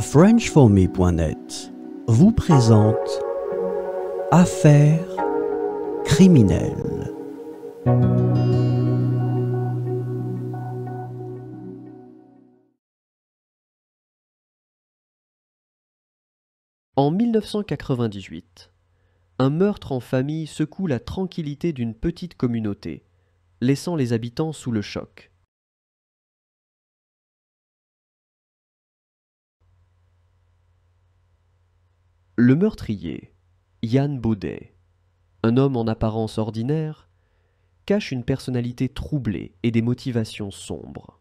FrenchForMe.net vous présente Affaires criminelles. En 1998, un meurtre en famille secoue la tranquillité d'une petite communauté, laissant les habitants sous le choc. Le meurtrier, Yann Baudet, un homme en apparence ordinaire, cache une personnalité troublée et des motivations sombres.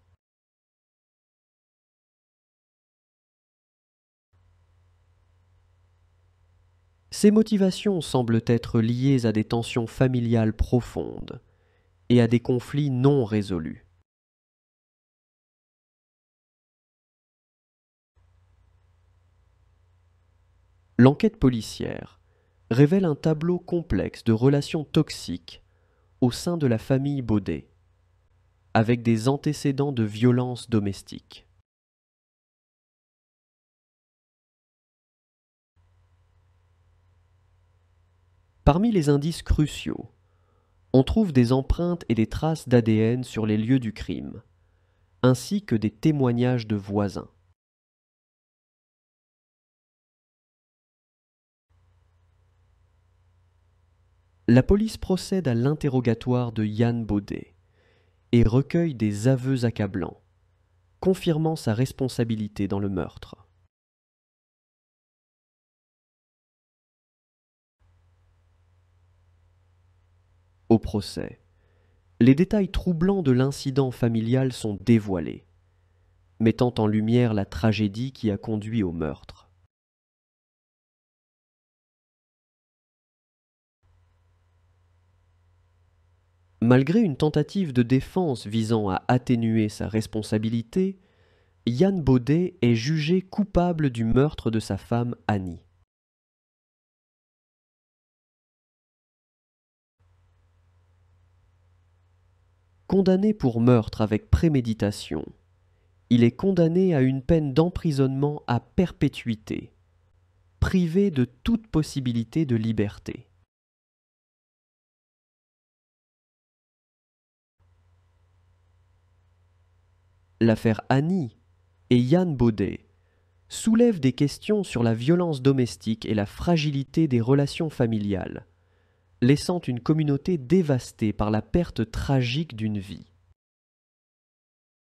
Ces motivations semblent être liées à des tensions familiales profondes et à des conflits non résolus. L'enquête policière révèle un tableau complexe de relations toxiques au sein de la famille Baudet, avec des antécédents de violences domestiques. Parmi les indices cruciaux, on trouve des empreintes et des traces d'ADN sur les lieux du crime, ainsi que des témoignages de voisins. la police procède à l'interrogatoire de Yann Baudet et recueille des aveux accablants, confirmant sa responsabilité dans le meurtre. Au procès, les détails troublants de l'incident familial sont dévoilés, mettant en lumière la tragédie qui a conduit au meurtre. Malgré une tentative de défense visant à atténuer sa responsabilité, Yann Baudet est jugé coupable du meurtre de sa femme Annie. Condamné pour meurtre avec préméditation, il est condamné à une peine d'emprisonnement à perpétuité, privé de toute possibilité de liberté. l'affaire Annie et Yann Baudet soulèvent des questions sur la violence domestique et la fragilité des relations familiales, laissant une communauté dévastée par la perte tragique d'une vie.